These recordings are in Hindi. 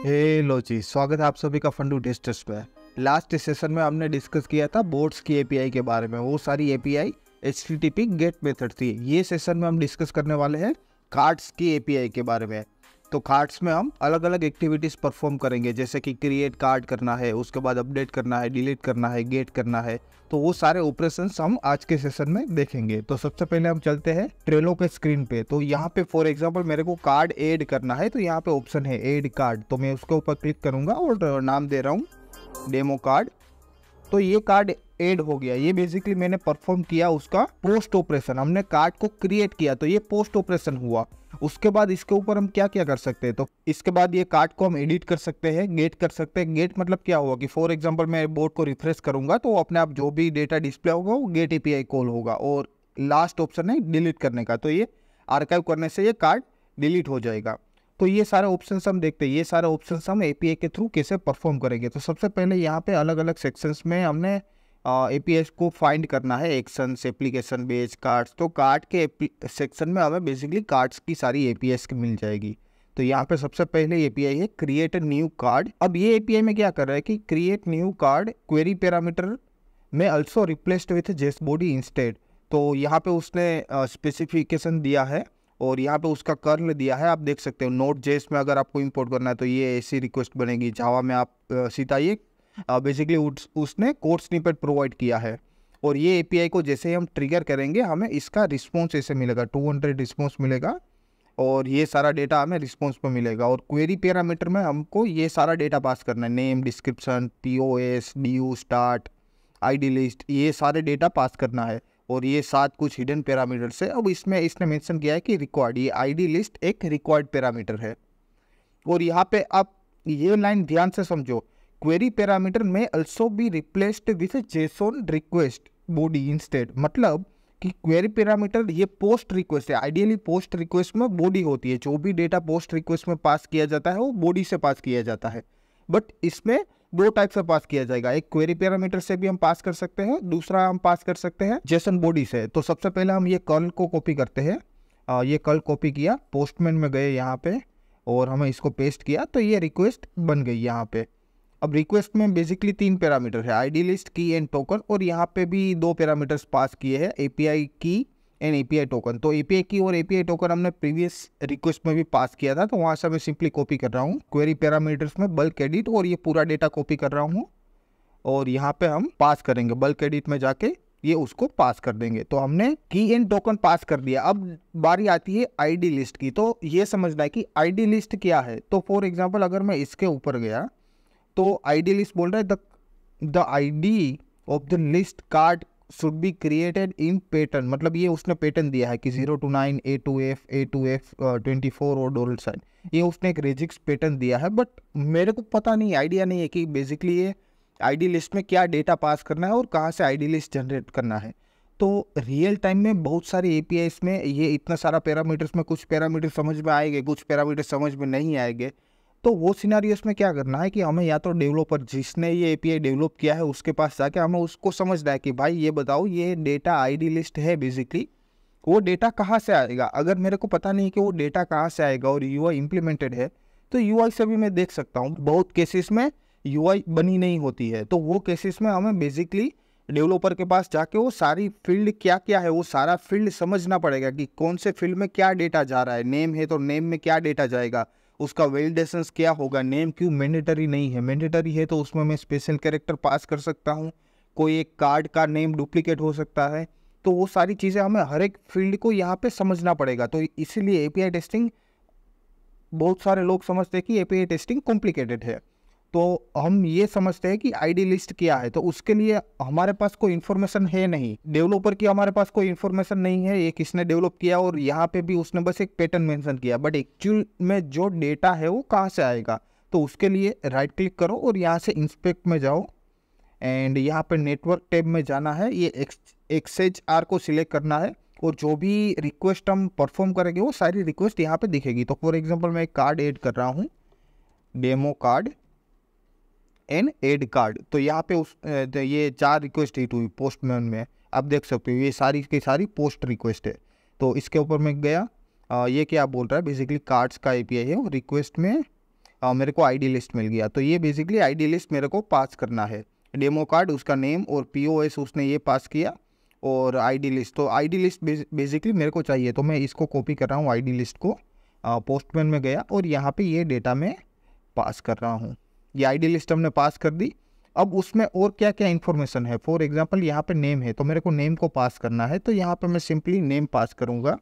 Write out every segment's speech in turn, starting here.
हे लो जी स्वागत है आप सभी का फंडू डिस्टर्स पे लास्ट सेशन में हमने डिस्कस किया था बोर्ड्स की एपीआई के बारे में वो सारी API H T get method थी ये सेशन में हम डिस्कस करने वाले हैं कार्ड्स की एपीआई के बारे में तो कार्ड्स में हम अलग अलग एक्टिविटीज़ परफॉर्म करेंगे जैसे कि क्रिएट कार्ड करना है उसके बाद अपडेट करना है डिलीट करना है गेट करना है तो वो सारे ऑपरेशन हम आज के सेशन में देखेंगे तो सबसे पहले हम चलते हैं ट्रेलों के स्क्रीन पे तो यहाँ पे फॉर एग्जाम्पल मेरे को कार्ड एड करना है तो यहाँ पे ऑप्शन है एड कार्ड तो मैं उसके ऊपर क्लिक करूँगा और नाम दे रहा हूँ डेमो कार्ड तो ये कार्ड एड हो गया ये बेसिकली मैंने परफॉर्म किया उसका पोस्ट ऑपरेशन हमने कार्ड को क्रिएट किया तो ये पोस्ट ऑपरेशन हुआ उसके बाद इसके ऊपर हम क्या क्या कर सकते हैं तो इसके बाद ये कार्ड को हम एडिट कर सकते हैं गेट कर सकते हैं गेट मतलब क्या होगा कि फॉर एग्जाम्पल मैं बोर्ड को रिफ्रेश करूंगा तो अपने आप जो भी डेटा डिस्प्ले होगा वो गेट ए कॉल होगा और लास्ट ऑप्शन है डिलीट करने का तो ये आर्काइव करने से ये कार्ड डिलीट हो जाएगा तो ये सारे ऑप्शन हम देखते हैं ये सारे ऑप्शन हम ए के थ्रू कैसे परफॉर्म करेंगे तो सबसे पहले यहाँ पे अलग अलग सेक्शंस में हमने ए को फाइंड करना है एक्शंस एप्लीकेशन बेस्ड कार्ड्स तो कार्ड के सेक्शन में हमें बेसिकली कार्ड्स की सारी ए की मिल जाएगी तो यहाँ पे सबसे पहले आई है क्रिएट न्यू कार्ड अब ये आई में क्या कर रहा है कि create new card query parameter में also replaced with JSON body instead तो यहाँ पे उसने स्पेसिफिकेशन दिया है और यहाँ पे उसका कर्ल दिया है आप देख सकते हो नोट जेस में अगर आपको इंपोर्ट करना है तो ये ऐसी रिक्वेस्ट बनेगी जावा में आप सीता ये बेसिकली uh, उस, उसने कोड स्निपेट प्रोवाइड किया है और ये एपीआई को जैसे हम ट्रिगर करेंगे हमें इसका रिस्पॉन्स ऐसे मिलेगा टू हंड्रेड रिस्पॉन्स मिलेगा और ये सारा डेटा हमें रिस्पॉन्स पर मिलेगा और क्वेरी पैरामीटर में हमको ये सारा डेटा पास करना है name description P O S D U start I D list ये सारे डेटा पास करना है और ये सात कुछ हिडन पैरामीटर्स है अब इसमें इसने मेंशन किया है कि रिक्वायर्ड ये आई लिस्ट एक रिक्वायर्ड पैरामीटर है और यहाँ पे आप ये लाइन ध्यान से समझो क्वेरी पैरामीटर में also be replaced with JSON request body instead मतलब कि क्वेरी पैरामीटर ये पोस्ट रिक्वेस्ट है आइडियली पोस्ट रिक्वेस्ट में बॉडी होती है जो भी डेटा पोस्ट रिक्वेस्ट में पास किया जाता है वो बॉडी से पास किया जाता है बट इसमें दो टाइप से पास किया जाएगा एक क्वेरी पैरामीटर से भी हम पास कर सकते हैं दूसरा हम पास कर सकते हैं जेसन बॉडी से तो सबसे पहले हम ये कल को कॉपी करते हैं ये कल कॉपी किया पोस्टमैन में गए यहाँ पे और हमें इसको पेस्ट किया तो ये रिक्वेस्ट बन गई यहाँ पे अब रिक्वेस्ट में बेसिकली तीन पैरामीटर है ID list key and token और यहाँ पे भी दो पैरामीटर्स पास किए हैं API key and API token तो एपीआई की और एपीआई टोकन हमने प्रीवियस रिक्वेस्ट में भी पास किया था तो वहाँ से मैं सिंपली कॉपी कर रहा हूँ क्वेरी पैरामीटर्स में बल्क एडिट और ये पूरा डेटा कॉपी कर रहा हूँ और यहाँ पे हम पास करेंगे बल्क एडिट में जाके ये उसको पास कर देंगे तो हमने की एंड टोकन पास कर दिया अब बारी आती है आईडी लिस्ट की तो ये समझना है कि आईडी लिस्ट क्या है तो फॉर एग्जांपल अगर मैं इसके ऊपर गया तो आइडियल लिस्ट बोल रहा है the the ID of the list card should be created in pattern मतलब ये उसने पैटर्न दिया है कि zero to nine A to F A to F twenty four और डोल साइन ये उसने एक रेजिक्स पैटर्न दिया है बट मेरे को पता नहीं आइडिया नहीं है कि बेसिकली ये आईडी लिस्ट में क्या डेटा पास करना है और कहाँ से आईडी लिस्ट जनरेट करना है तो रियल टाइम में बहुत सारे ए में ये इतना सारा पैरामीटर्स में कुछ पैरामीटर समझ में आएंगे कुछ पैरामीटर समझ में नहीं आएंगे तो वो सीनारी में क्या करना है कि हमें या तो डेवलपर जिसने ये एपीआई डेवलप किया है उसके पास जाके हमें उसको समझना है कि भाई ये बताओ ये डेटा आईडी लिस्ट है बेसिकली वो डेटा कहाँ से आएगा अगर मेरे को पता नहीं कि वो डेटा कहाँ से आएगा और यू इम्प्लीमेंटेड है तो यू से भी मैं देख सकता हूँ बहुत केसेस में यू बनी नहीं होती है तो वो केसेस में हमें बेसिकली डेवलपर के पास जाके वो सारी फील्ड क्या क्या है वो सारा फील्ड समझना पड़ेगा कि कौन से फील्ड में क्या डेटा जा रहा है नेम है तो नेम में क्या डेटा जाएगा उसका वैलिडेशन क्या होगा नेम क्यों मैंडेटरी नहीं है मैंडेटरी है तो उसमें मैं स्पेशल कैरेक्टर पास कर सकता हूँ कोई एक कार्ड का नेम डुप्लीकेट हो सकता है तो वो सारी चीज़ें हमें हर एक फील्ड को यहाँ पे समझना पड़ेगा तो इसीलिए एपीआई टेस्टिंग बहुत सारे लोग समझते हैं कि एपीआई टेस्टिंग कॉम्प्लिकेटेड है तो हम ये समझते हैं कि आईडी लिस्ट क्या है तो उसके लिए हमारे पास कोई इन्फॉर्मेशन है नहीं डेवलपर की हमारे पास कोई इन्फॉर्मेशन नहीं है ये किसने डेवलप किया और यहाँ पे भी उसने बस एक पैटर्न मेंशन किया बट एक्चुअल में जो डेटा है वो कहाँ से आएगा तो उसके लिए राइट क्लिक करो और यहाँ से इंस्पेक्ट में जाओ एंड यहाँ पर नेटवर्क टैब में जाना है ये एक्सेज आर को सिलेक्ट करना है और जो भी रिक्वेस्ट हम परफॉर्म करेंगे वो सारी रिक्वेस्ट यहाँ पे दिखेगी तो फॉर एग्जांपल मैं एक कार्ड ऐड कर रहा हूँ demo card and add card तो यहाँ पे उस तो ये चार रिक्वेस्ट हिट हुई पोस्टमैन में आप देख सकते हो ये सारी की सारी पोस्ट रिक्वेस्ट है तो इसके ऊपर मैं गया आ, ये क्या बोल रहा है बेसिकली कार्ड्स का एपीआई है और रिक्वेस्ट में आ, मेरे को आईडी लिस्ट मिल गया तो ये बेसिकली आईडी लिस्ट मेरे को पास करना है डेमो कार्ड उसका नेम और पीओएस उसने ये पास किया और आईडी लिस्ट तो आईडी लिस्ट बेसिकली मेरे को चाहिए तो मैं इसको कॉपी कर रहा हूँ आई लिस्ट को पोस्टमैन में गया और यहाँ पे ये डेटा मैं पास कर रहा हूँ ये आई लिस्ट हमने पास कर दी अब उसमें और क्या क्या इन्फॉर्मेशन है फॉर एग्जाम्पल यहाँ पे नेम है तो मेरे को नेम को पास करना है तो यहाँ पे मैं सिंपली नेम पास करूँगा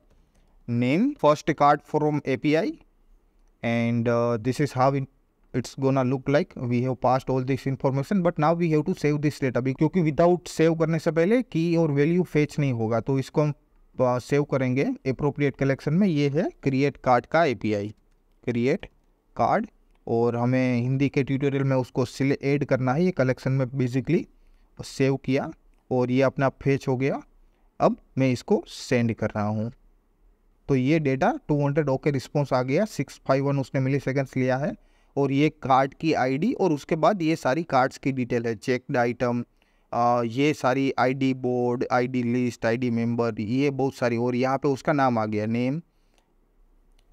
name first card from A P I and this is how it's go ना look like we have passed all this information but now we have to save this date भी क्योंकि विदाउट सेव करने से पहले की और वैल्यू फेच नहीं होगा तो इसको हम सेव uh, करेंगे अप्रोप्रिएट कलेक्शन में ये है क्रिएट कार्ड का A P I create card और हमें हिंदी के ट्यूटोरियल में उसको एड करना है ये कलेक्शन में बेसिकली सेव किया और ये अपना फेच हो गया अब मैं इसको सेंड कर रहा हूँ तो ये डेटा 200 ओके रिस्पॉन्स आ गया 651 उसने मिली सेकेंड्स लिया है और ये कार्ड की आईडी और उसके बाद ये सारी कार्ड्स की डिटेल है चेकड आइटम ये सारी ID board ID list ID member ये बहुत सारी और यहाँ पे उसका नाम आ गया नेम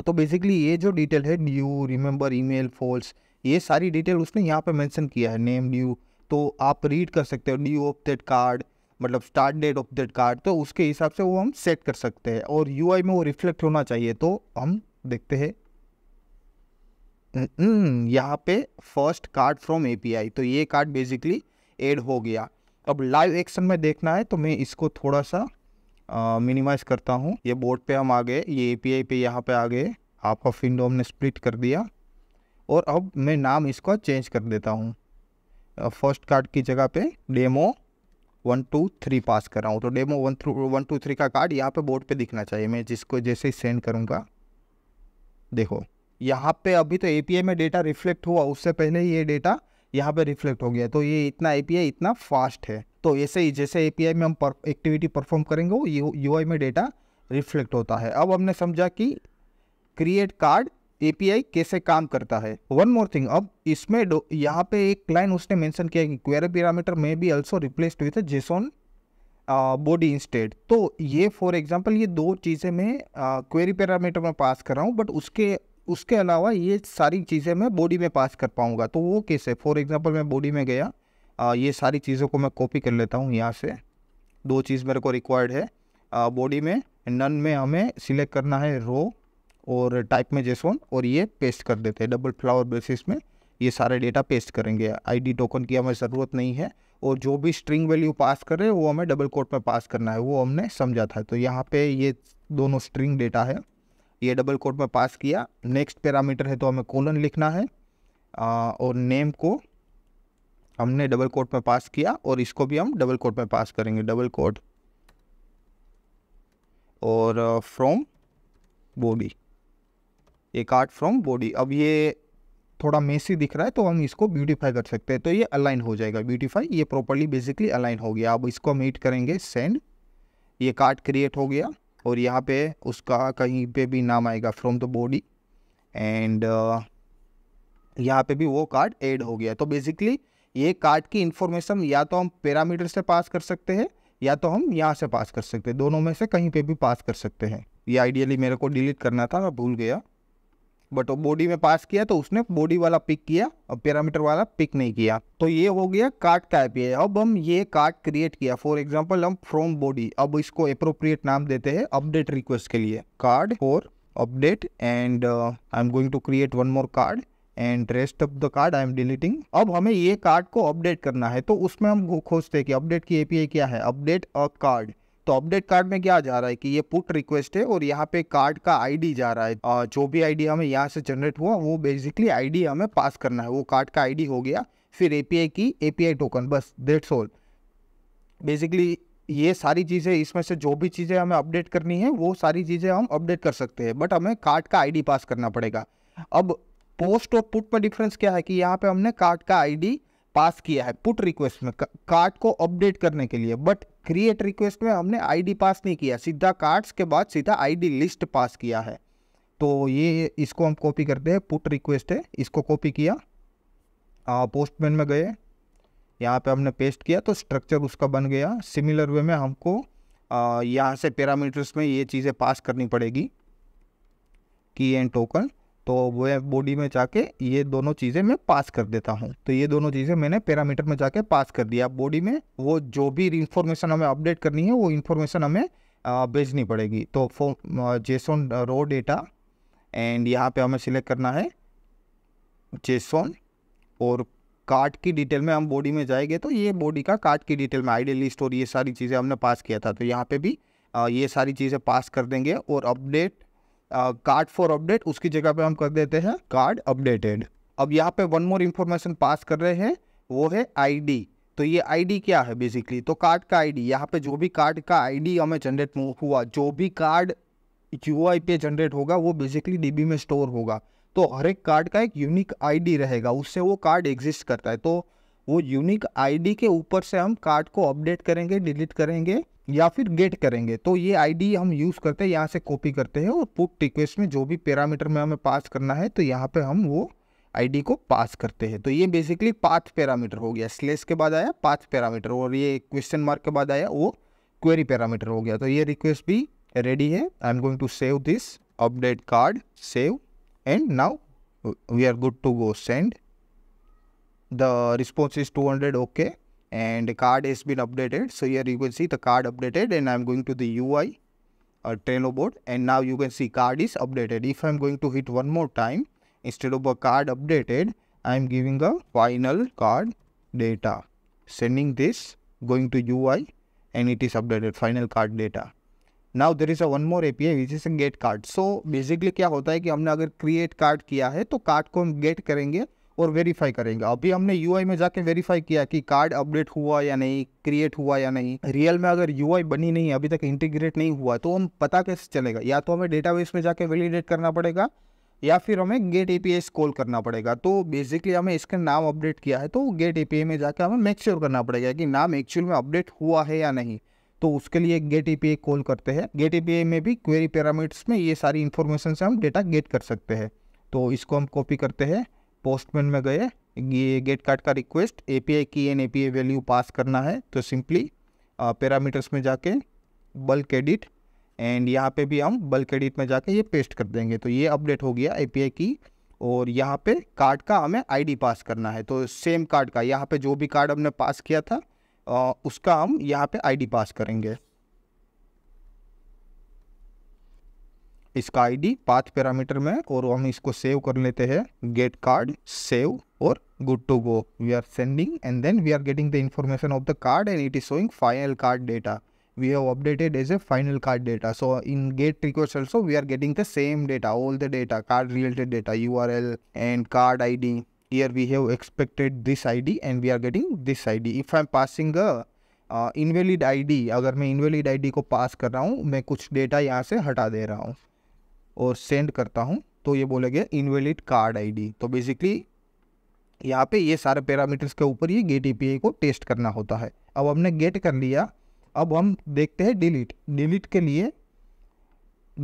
तो बेसिकली ये जो डिटेल है न्यू रिमेंबर ईमेल फॉल्स ये सारी डिटेल उसने यहाँ पे मेंशन किया है नेम न्यू तो आप रीड कर सकते हो न्यू ऑफ दैट कार्ड मतलब start date of that card तो उसके हिसाब से वो हम सेट कर सकते हैं और यू में वो रिफ्लेक्ट होना चाहिए तो हम देखते हैं हम्म, यहाँ पे फर्स्ट कार्ड फ्रॉम एपीआई तो ये कार्ड बेसिकली एड हो गया अब लाइव एक्शन में देखना है तो मैं इसको थोड़ा सा मिनिमाइज करता हूँ ये बोर्ड पे हम आ गए ये एपीआई पे यहाँ पे आ गए हाफ ऑफ विंडो हमने स्प्लिट कर दिया और अब मैं नाम इसका चेंज कर देता हूँ फर्स्ट कार्ड की जगह पे demo one two three pass कर रहा हूँ तो demo one through one two three का कार्ड यहाँ पे बोर्ड पे दिखना चाहिए मैं जिसको जैसे ही सेंड करूँगा देखो यहाँ पे अभी तो ए में डेटा रिफ्लेक्ट हुआ उससे पहले ये डेटा यहाँ पे रिफ्लेक्ट हो गया तो ये इतना ए इतना फास्ट है तो ऐसे ही जैसे एपीआई में हम एक्टिविटी परफॉर्म करेंगे वो यूआई में डेटा रिफ्लेक्ट होता है अब हमने समझा कि क्रिएट कार्ड एपीआई कैसे काम करता है वन मोर थिंग अब इसमें यहाँ पे एक लाइन उसने मेंशन किया कि क्वेरी पैरामीटर में भी also replaced with JSON body instead तो ये फॉर एग्जांपल ये दो चीज़ें मैं क्वेरी पैरामीटर में पास कर रहा हूँ बट उसके उसके अलावा ये सारी चीज़ें मैं बॉडी में पास कर पाऊँगा तो वो कैसे फॉर एग्जाम्पल मैं बॉडी में गया आ, ये सारी चीज़ों को मैं कॉपी कर लेता हूँ यहाँ से दो चीज़ मेरे को रिक्वायर्ड है बॉडी में नन में हमें सिलेक्ट करना है रो और टाइप में जेसोन और ये पेस्ट कर देते हैं डबल फ्लावर बेसिस में ये सारे डेटा पेस्ट करेंगे आईडी टोकन की हमें ज़रूरत नहीं है और जो भी स्ट्रिंग वैल्यू पास कर रहे हैं वो हमें डबल कोट में पास करना है वो हमने समझा था तो यहाँ पे ये दोनों स्ट्रिंग डेटा है ये डबल कोट में पास किया नेक्स्ट पैरामीटर है तो हमें कोलन लिखना है आ, और नेम को हमने डबल कोट में पास किया और इसको भी हम डबल कोट में पास करेंगे डबल कोट और फ्रॉम बॉडी ये कार्ड फ्रॉम बॉडी अब ये थोड़ा मेसी दिख रहा है तो हम इसको ब्यूटीफाई कर सकते हैं तो ये अलाइन हो जाएगा ब्यूटीफाई ये प्रॉपरली बेसिकली अलाइन हो गया अब इसको हम हीट करेंगे सेंड ये कार्ड क्रिएट हो गया और यहाँ पे उसका कहीं पे भी नाम आएगा फ्रॉम द बॉडी एंड यहाँ पे भी वो कार्ड ऐड हो गया तो बेसिकली ये कार्ड की इन्फॉर्मेशन या तो हम पैरामीटर से पास कर सकते हैं या तो हम यहाँ से पास कर सकते हैं दोनों में से कहीं पे भी पास कर सकते हैं ये आइडियली मेरे को डिलीट करना था मैं भूल गया बट वो बॉडी में पास किया तो उसने बॉडी वाला पिक किया और पैरामीटर वाला पिक नहीं किया तो ये हो गया कार्ड का आई अब हम ये कार्ड क्रिएट किया फॉर एग्जाम्पल हम फ्रॉम बॉडी अब इसको अप्रोप्रिएट नाम देते हैं अपडेट रिक्वेस्ट के लिए card for update and I am going to create one more card and rest of the card I am deleting अब हमें ये कार्ड को अपडेट करना है तो उसमें हम खोजते हैं कि अपडेट की एपीआई क्या है अपडेट अ कार्ड तो अपडेट कार्ड में क्या जा रहा है कि ये पुट रिक्वेस्ट है और यहाँ पे कार्ड का आईडी जा रहा है जो भी आईडी हमें यहाँ से जनरेट हुआ वो बेसिकली आईडी हमें पास करना है वो कार्ड का आईडी हो गया फिर एपीआई की एपीआई टोकन बस दैट्स ऑल बेसिकली ये सारी चीज़ें इसमें से जो भी चीज़ें हमें अपडेट करनी है वो सारी चीज़ें हम अपडेट कर सकते हैं बट हमें कार्ड का आईडी पास करना पड़ेगा अब पोस्ट और पुट में डिफरेंस क्या है कि यहाँ पे हमने कार्ड का आईडी पास किया है पुट रिक्वेस्ट में कार्ड को अपडेट करने के लिए बट क्रिएट रिक्वेस्ट में हमने आईडी पास नहीं किया सीधा कार्ड्स के बाद सीधा आईडी लिस्ट पास किया है तो ये इसको हम कॉपी करते हैं पुट रिक्वेस्ट है इसको कॉपी किया पोस्टमैन में गए यहाँ पे हमने पेस्ट किया तो स्ट्रक्चर उसका बन गया सिमिलर वे में हमको यहाँ से पैरामीटर्स में ये चीज़ें पास करनी पड़ेगी की एंड टोकन तो वह बॉडी में जाके ये दोनों चीज़ें मैं पास कर देता हूँ तो ये दोनों चीज़ें मैंने पैरामीटर में जाके पास कर दिया बॉडी में वो जो भी इंफॉर्मेशन हमें अपडेट करनी है वो इन्फॉर्मेशन हमें भेजनी पड़ेगी तो जेसोन रो डेटा एंड यहाँ पे हमें सिलेक्ट करना है जेसोन और कार्ड की डिटेल में हम बॉडी में जाएंगे तो ये बॉडी का कार्ड की डिटेल में आइडियल लिस्ट और ये सारी चीज़ें हमने पास किया था तो यहाँ पे भी ये सारी चीज़ें पास कर देंगे और अपडेट कार्ड फॉर अपडेट उसकी जगह पे हम कर देते हैं कार्ड अपडेटेड अब यहाँ पे वन मोर इन्फॉर्मेशन पास कर रहे हैं वो है आईडी तो ये आईडी क्या है बेसिकली तो कार्ड का आईडी डी यहाँ पे जो भी कार्ड का आईडी हमें जनरेट हुआ जो भी कार्ड यू पे जनरेट होगा वो बेसिकली डीबी में स्टोर होगा तो हर एक कार्ड का एक यूनिक आई रहेगा उससे वो कार्ड एग्जिस्ट करता है तो वो यूनिक आईडी के ऊपर से हम कार्ड को अपडेट करेंगे डिलीट करेंगे या फिर गेट करेंगे तो ये आईडी हम यूज़ करते हैं यहाँ से कॉपी करते हैं और पुट रिक्वेस्ट में जो भी पैरामीटर में हमें पास करना है तो यहाँ पे हम वो आईडी को पास करते हैं तो ये बेसिकली पाथ पैरामीटर हो गया स्लेस के बाद आया पाथ पैरामीटर और ये क्वेश्चन मार्क के बाद आया वो क्वेरी पैरामीटर हो गया तो ये रिक्वेस्ट भी रेडी है I am going to save this update card save and now we are good to go send the response is 200 okay and card has been updated so here you can see the card updated and i'm going to the ui or trello board and now you can see card is updated if i'm going to hit one more time instead of a card updated i'm giving a final card data sending this going to ui and it is updated final card data now there is a one more api which is a get card so basically kya hota hai ki humne agar create card kiya hai to card ko hum get karenge और वेरीफाई करेंगे अभी हमने यू में जाके वेरीफाई किया कि कार्ड अपडेट हुआ या नहीं क्रिएट हुआ या नहीं रियल में अगर यू बनी नहीं अभी तक इंटीग्रेट नहीं हुआ तो हम पता कैसे चलेगा या तो हमें डेटाबेस में जाके वैलिडेट करना पड़ेगा या फिर हमें गेट ए कॉल करना पड़ेगा तो बेसिकली हमें इसका नाम अपडेट किया है तो गेट ए में जाकर हमें मेक श्योर करना पड़ेगा कि नाम एक्चुअल में अपडेट हुआ है या नहीं तो उसके लिए गेट ए कॉल करते हैं गेट ए में भी क्वेरी पैरामीटर्स में ये सारी इन्फॉर्मेशन से हम डेटा गेट कर सकते हैं तो इसको हम कॉपी करते हैं पोस्टमैन में गए ये गेट कार्ड का रिक्वेस्ट ए पी आई की एंड आई वैल्यू पास करना है तो सिंपली पैरामीटर्स में जाके बल्क एडिट एंड यहाँ पे भी हम बल्क एडिट में जाके ये पेस्ट कर देंगे तो ये अपडेट हो गया ए पी आई की और यहाँ पे कार्ड का हमें आईडी पास करना है तो सेम कार्ड का यहाँ पे जो भी कार्ड हमने पास किया था आ, उसका हम यहाँ पे आईडी पास करेंगे इसका आईडी पाथ पैरामीटर में और हम इसको सेव कर लेते हैं गेट कार्ड सेव और good to go we are sending and then we are getting the information of the card and it is showing final card data we have updated as a final card data so in get request also we are getting the same data all the data card related data you and card I D we have expected this id and we are getting this id if i am passing a uh, invalid id agar main invalid id ko pass kar raha hu main kuch data yahan se hata de raha और सेंड करता हूँ तो ये गया इनवेलिड कार्ड आईडी तो बेसिकली यहाँ पे ये सारे पैरामीटर्स के ऊपर ये गेट ई को टेस्ट करना होता है अब हमने गेट कर लिया अब हम देखते हैं डिलीट डिलीट के लिए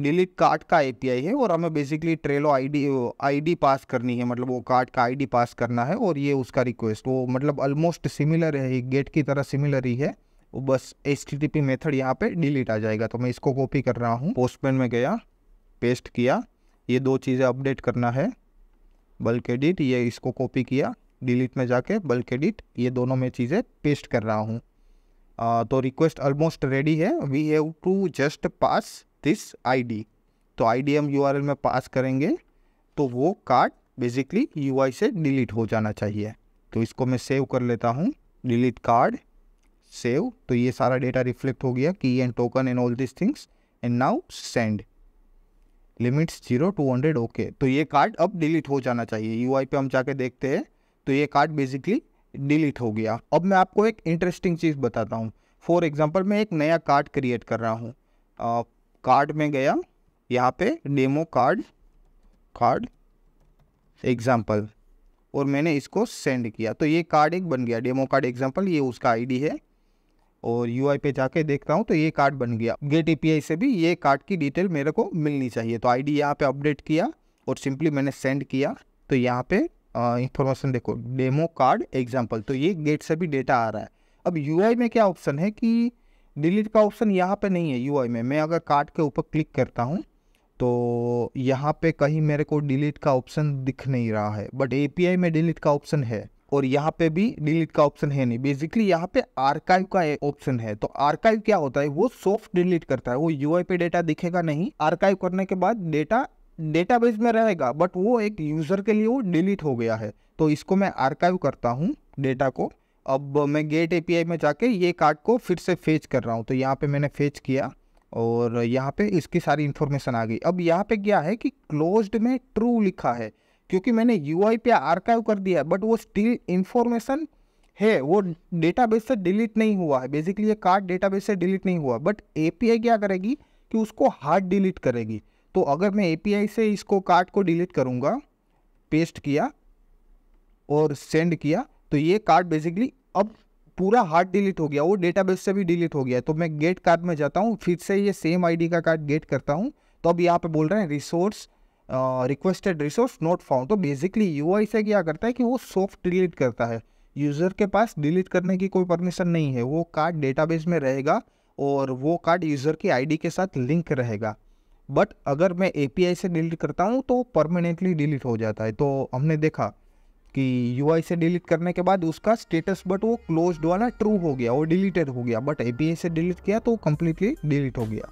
डिलीट कार्ड का एपीआई है और हमें basically Trello ID ID pass करनी है मतलब वो कार्ड का आईडी पास करना है और ये उसका रिक्वेस्ट वो मतलब ऑलमोस्ट सिमिलर है गेट की तरह सिमिलर ही है वो बस एच टी मेथड यहाँ पे डिलीट आ जाएगा तो मैं इसको कॉपी कर रहा हूँ पोस्टमैन में गया पेस्ट किया ये दो चीज़ें अपडेट करना है बल्क एडिट ये इसको कॉपी किया डिलीट में जाके बल्क एडिट ये दोनों में चीज़ें पेस्ट कर रहा हूँ तो रिक्वेस्ट ऑलमोस्ट रेडी है we have to just pass this ID तो I D M U R L में पास करेंगे तो वो कार्ड बेसिकली यू आई से डिलीट हो जाना चाहिए तो इसको मैं सेव कर लेता हूँ डिलीट कार्ड सेव तो ये सारा डेटा रिफ्लेक्ट हो गया की and token and all this things and now send limits zero to hundred okay तो ये कार्ड अब डिलीट हो जाना चाहिए यू पे हम जाके देखते हैं तो ये कार्ड बेसिकली डिलीट हो गया अब मैं आपको एक इंटरेस्टिंग चीज़ बताता हूँ फॉर एग्जाम्पल मैं एक नया कार्ड क्रिएट कर रहा हूँ कार्ड में गया यहाँ पे डेमो कार्ड कार्ड एग्जाम्पल और मैंने इसको सेंड किया तो ये कार्ड एक बन गया डेमो कार्ड एग्जाम्पल ये उसका आईडी है और यू पे जाके देखता हूँ तो ये कार्ड बन गया गेट ए से भी ये कार्ड की डिटेल मेरे को मिलनी चाहिए तो आई डी यहाँ पर अपडेट किया और सिंपली मैंने सेंड किया तो यहाँ पे इंफॉर्मेशन देखो डेमो कार्ड एग्जाम्पल तो ये गेट से भी डेटा आ रहा है अब यू में क्या ऑप्शन है कि डिलीट का ऑप्शन यहाँ पे नहीं है यू में मैं अगर कार्ड के ऊपर क्लिक करता हूँ तो यहाँ पे कहीं मेरे को डिलीट का ऑप्शन दिख नहीं रहा है बट ए में डिलीट का ऑप्शन है और यहाँ पे भी डिलीट का ऑप्शन है नहीं बेसिकली यहाँ पे आर्काइव का ऑप्शन है तो आर्काइव क्या होता है वो सॉफ्ट डिलीट करता है वो यूआई पे डेटा दिखेगा नहीं आर्काइव करने के बाद डेटा डेटाबेस में रहेगा बट वो एक यूज़र के लिए वो डिलीट हो गया है तो इसको मैं आर्काइव करता हूँ डेटा को अब मैं गेट एपीआई में जाके ये कार्ड को फिर से फेच कर रहा हूँ तो यहाँ पे मैंने फेच किया और यहाँ पे इसकी सारी इन्फॉर्मेशन आ गई अब यहाँ पे क्या है कि क्लोज्ड में ट्रू लिखा है क्योंकि मैंने यू आई पे आर्काइव कर दिया बट वो स्टिल इन्फॉर्मेशन है वो डेटाबेस से डिलीट नहीं हुआ है बेसिकली ये कार्ड डेटाबेस से डिलीट नहीं हुआ बट एपीआई क्या करेगी कि उसको हार्ड डिलीट करेगी तो अगर मैं एपीआई से इसको कार्ड को डिलीट करूँगा पेस्ट किया और सेंड किया तो ये कार्ड बेसिकली अब पूरा हार्ड डिलीट हो गया वो डेटाबेस से भी डिलीट हो गया तो मैं गेट कार्ड में जाता हूँ फिर से ये सेम आईडी का कार्ड गेट करता हूँ तो अब यहाँ पे बोल रहे हैं resource requested resource not found तो बेसिकली यू से क्या करता है कि वो सॉफ्ट डिलीट करता है यूज़र के पास डिलीट करने की कोई परमिशन नहीं है वो कार्ड डेटाबेस में रहेगा और वो कार्ड यूज़र की आईडी के साथ लिंक रहेगा बट अगर मैं एपीआई से डिलीट करता हूँ तो परमानेंटली डिलीट हो जाता है तो हमने देखा कि यू से डिलीट करने के बाद उसका स्टेटस बट वो क्लोज वाला ट्रू हो गया वो डिलीटेड हो गया बट ए से डिलीट किया तो कम्प्लीटली डिलीट हो गया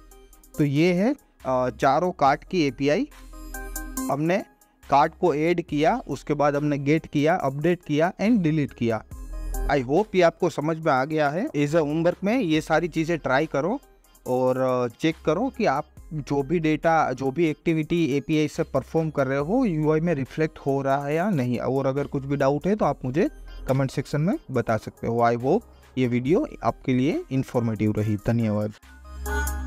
तो ये है चारों कार्ड की एपीआई हमने कार्ड को ऐड किया उसके बाद हमने गेट किया अपडेट किया एंड डिलीट किया आई होप ये आपको समझ में आ गया है एज ए होमवर्क में ये सारी चीज़ें ट्राई करो और चेक uh, करो कि आप जो भी डेटा जो भी एक्टिविटी ए से परफॉर्म कर रहे हो यू में रिफ्लेक्ट हो रहा है या नहीं और अगर कुछ भी डाउट है तो आप मुझे कमेंट सेक्शन में बता सकते हो आई होप ये वीडियो आपके लिए इन्फॉर्मेटिव रही धन्यवाद